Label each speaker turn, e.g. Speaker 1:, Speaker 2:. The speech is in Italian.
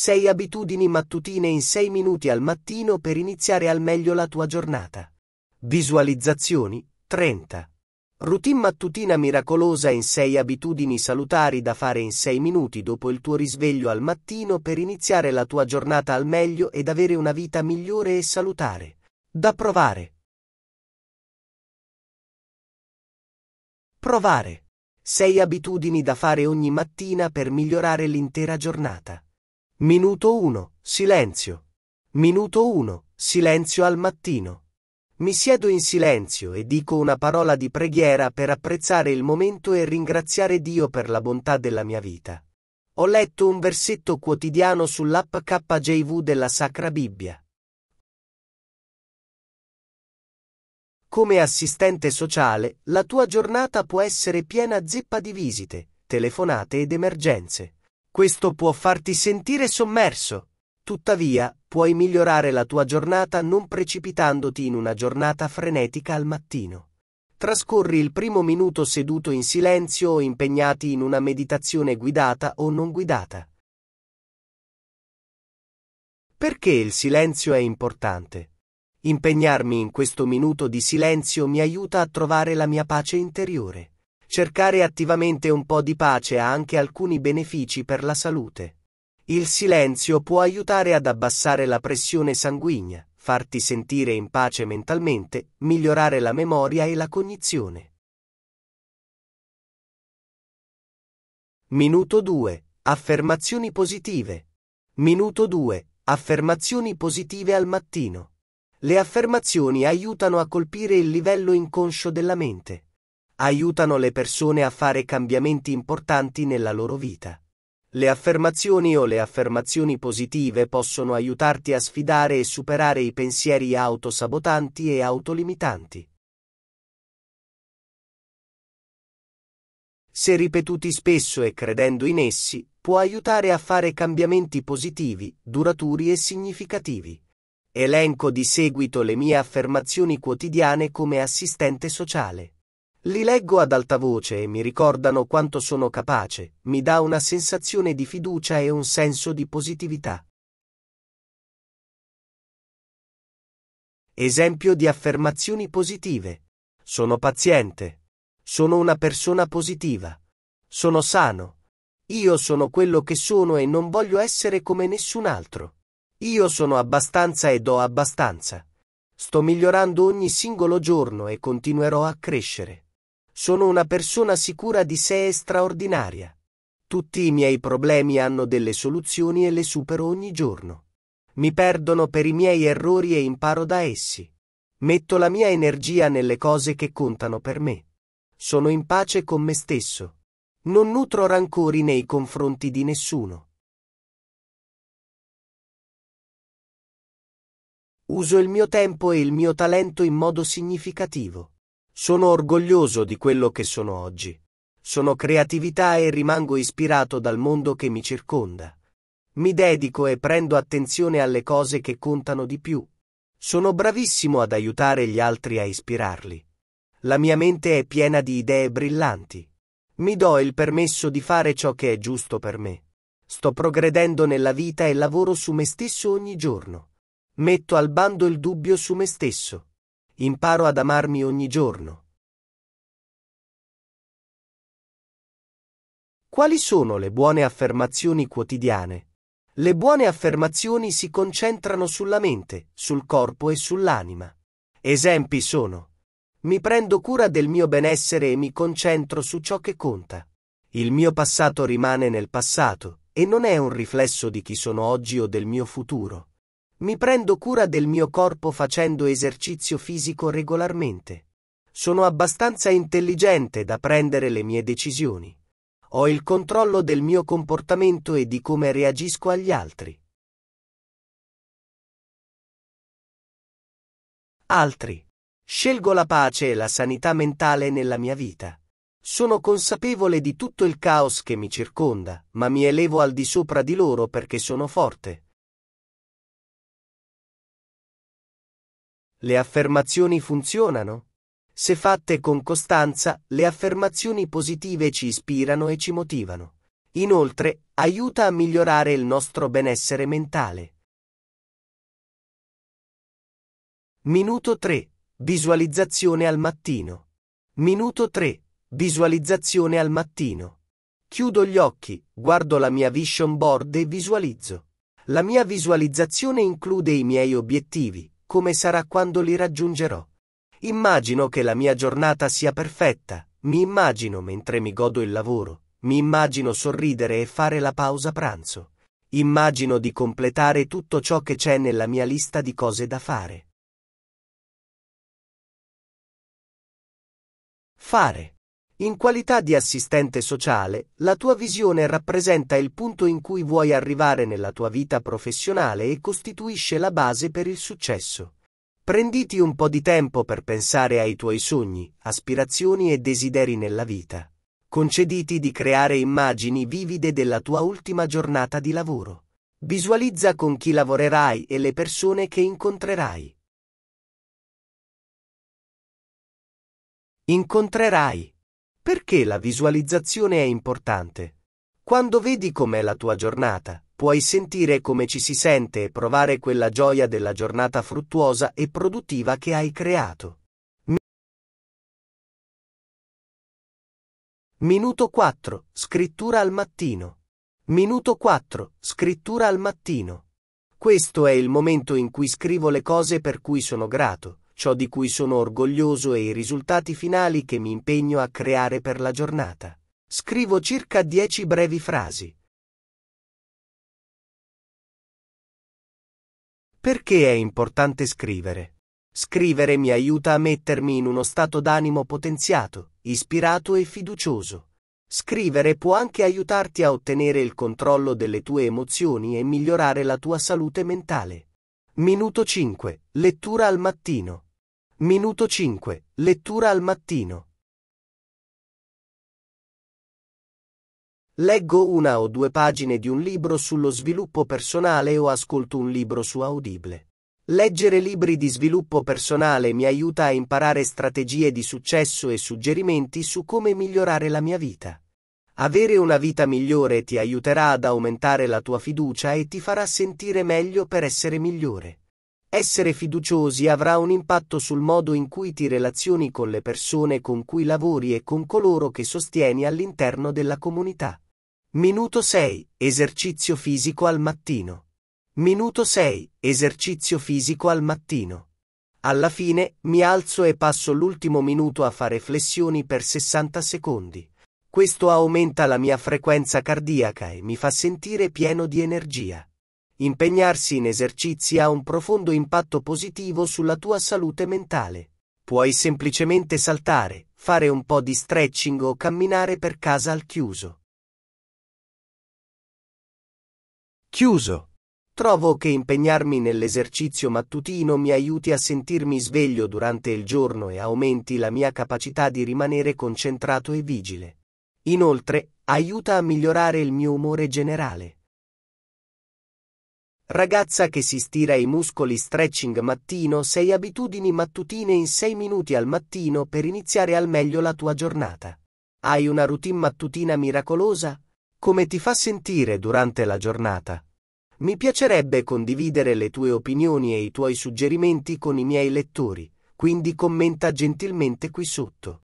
Speaker 1: 6 abitudini mattutine in 6 minuti al mattino per iniziare al meglio la tua giornata.
Speaker 2: Visualizzazioni 30. Routine mattutina miracolosa in 6 abitudini salutari da fare in 6 minuti dopo il tuo risveglio al mattino per iniziare la tua
Speaker 1: giornata al meglio ed avere una vita migliore e salutare. Da provare. Provare. 6 abitudini da fare ogni mattina per migliorare l'intera giornata. Minuto 1.
Speaker 2: Silenzio. Minuto 1. Silenzio al mattino. Mi siedo in silenzio e dico una parola di preghiera per apprezzare il momento e ringraziare
Speaker 1: Dio per la bontà della mia vita. Ho letto un versetto quotidiano sull'app KJV della Sacra Bibbia. Come assistente sociale, la tua giornata può essere piena zeppa di visite,
Speaker 2: telefonate ed emergenze. Questo può farti sentire sommerso. Tuttavia, puoi migliorare la tua giornata non precipitandoti in una giornata frenetica al mattino. Trascorri il primo minuto seduto in silenzio o impegnati in una meditazione guidata o non guidata. Perché il silenzio è importante? Impegnarmi in questo minuto di silenzio mi aiuta a trovare la mia pace interiore. Cercare attivamente un po' di pace ha anche alcuni benefici per la salute. Il silenzio può aiutare ad abbassare la pressione sanguigna, farti sentire in pace mentalmente,
Speaker 1: migliorare la memoria e la cognizione. Minuto 2. Affermazioni positive. Minuto
Speaker 2: 2. Affermazioni positive al mattino. Le affermazioni aiutano a colpire il livello inconscio della mente aiutano le persone a fare cambiamenti importanti nella loro vita. Le affermazioni o le affermazioni positive
Speaker 1: possono aiutarti a sfidare e superare i pensieri autosabotanti e autolimitanti. Se ripetuti spesso e credendo in essi, può aiutare a fare cambiamenti positivi,
Speaker 2: duraturi e significativi. Elenco di seguito le mie affermazioni quotidiane come assistente sociale. Li leggo ad alta voce e mi ricordano quanto
Speaker 1: sono capace, mi dà una sensazione di fiducia e un senso di positività. Esempio di affermazioni positive. Sono paziente. Sono una persona positiva.
Speaker 2: Sono sano. Io sono quello che sono e non voglio essere come nessun altro. Io sono abbastanza e do abbastanza. Sto migliorando ogni singolo giorno e continuerò a crescere. Sono una persona sicura di sé e straordinaria. Tutti i miei problemi hanno delle soluzioni e le supero ogni giorno. Mi perdono per i miei errori e imparo da essi. Metto la mia energia nelle cose che contano per me. Sono in pace con me stesso.
Speaker 1: Non nutro rancori nei confronti di nessuno. Uso il mio tempo e il mio talento in modo significativo. Sono orgoglioso di quello che sono oggi. Sono creatività
Speaker 2: e rimango ispirato dal mondo che mi circonda. Mi dedico e prendo attenzione alle cose che contano di più. Sono bravissimo ad aiutare gli altri a ispirarli. La mia mente è piena di idee brillanti. Mi do il permesso di fare ciò che è giusto per me. Sto progredendo nella vita e lavoro su me
Speaker 1: stesso ogni giorno. Metto al bando il dubbio su me stesso imparo ad amarmi ogni giorno. Quali sono le buone affermazioni quotidiane? Le buone affermazioni
Speaker 2: si concentrano sulla mente, sul corpo e sull'anima. Esempi sono mi prendo cura del mio benessere e mi concentro su ciò che conta. Il mio passato rimane nel passato e non è un riflesso di chi sono oggi o del mio futuro. Mi prendo cura del mio corpo facendo esercizio fisico regolarmente. Sono abbastanza intelligente da prendere le mie decisioni.
Speaker 1: Ho il controllo del mio comportamento e di come reagisco agli altri. Altri. Scelgo la pace e la sanità mentale nella mia vita. Sono consapevole di tutto il caos che mi circonda, ma mi elevo al di sopra di loro perché sono forte, Le affermazioni funzionano. Se fatte con costanza, le affermazioni positive ci ispirano e ci motivano. Inoltre, aiuta a migliorare il nostro benessere mentale. Minuto 3. Visualizzazione al mattino. Minuto 3. Visualizzazione al mattino.
Speaker 2: Chiudo gli occhi, guardo la mia vision board e visualizzo. La mia visualizzazione include i miei obiettivi, come sarà quando li raggiungerò. Immagino che la mia giornata sia perfetta, mi immagino mentre mi godo il lavoro, mi immagino sorridere e fare la pausa pranzo. Immagino di completare
Speaker 1: tutto ciò che c'è nella mia lista di cose da fare. Fare. In qualità di assistente sociale,
Speaker 2: la tua visione rappresenta il punto in cui vuoi arrivare nella tua vita professionale e costituisce la base per il successo. Prenditi un po' di tempo per pensare ai tuoi sogni, aspirazioni e desideri nella vita. Concediti di creare immagini vivide della tua ultima giornata di lavoro. Visualizza con chi
Speaker 1: lavorerai e le persone che incontrerai. Incontrerai perché la visualizzazione è
Speaker 2: importante? Quando vedi com'è la tua giornata, puoi sentire come ci si sente
Speaker 1: e provare quella gioia della giornata fruttuosa e produttiva che hai creato. Minuto 4. Scrittura al mattino. Minuto 4. Scrittura al mattino.
Speaker 2: Questo è il momento in cui scrivo le cose per cui sono grato, ciò di cui sono
Speaker 1: orgoglioso e i risultati finali che mi impegno a creare per la giornata. Scrivo circa dieci brevi frasi. Perché è importante scrivere? Scrivere mi aiuta a
Speaker 2: mettermi in uno stato d'animo potenziato, ispirato e fiducioso. Scrivere può anche aiutarti a ottenere il controllo delle tue emozioni e migliorare la tua salute
Speaker 1: mentale. Minuto 5. Lettura al mattino. Minuto 5. Lettura al mattino. Leggo una o due pagine di un libro sullo sviluppo personale o ascolto
Speaker 2: un libro su Audible. Leggere libri di sviluppo personale mi aiuta a imparare strategie di successo e suggerimenti su come migliorare la mia vita. Avere una vita migliore ti aiuterà ad aumentare la tua fiducia e ti farà sentire meglio per essere migliore. Essere fiduciosi avrà un impatto sul modo in cui ti relazioni con le persone con cui lavori e con coloro che sostieni all'interno della comunità. Minuto 6. Esercizio fisico al mattino. Minuto 6. Esercizio fisico al mattino. Alla fine mi alzo e passo l'ultimo minuto a fare flessioni per 60 secondi. Questo aumenta la mia frequenza cardiaca e mi fa sentire pieno di energia. Impegnarsi in esercizi ha un profondo impatto positivo sulla tua salute mentale. Puoi
Speaker 1: semplicemente saltare, fare un po' di stretching o camminare per casa al chiuso. Chiuso. Trovo che impegnarmi nell'esercizio mattutino mi aiuti a sentirmi sveglio durante il giorno
Speaker 2: e aumenti la mia capacità di rimanere concentrato e vigile. Inoltre, aiuta a migliorare il mio umore generale. Ragazza che si stira i muscoli stretching mattino, sei abitudini mattutine in 6 minuti al mattino per iniziare al meglio la tua giornata. Hai una routine mattutina miracolosa? Come ti fa sentire durante la giornata? Mi piacerebbe
Speaker 1: condividere le tue opinioni e i tuoi suggerimenti con i miei lettori, quindi commenta gentilmente qui sotto.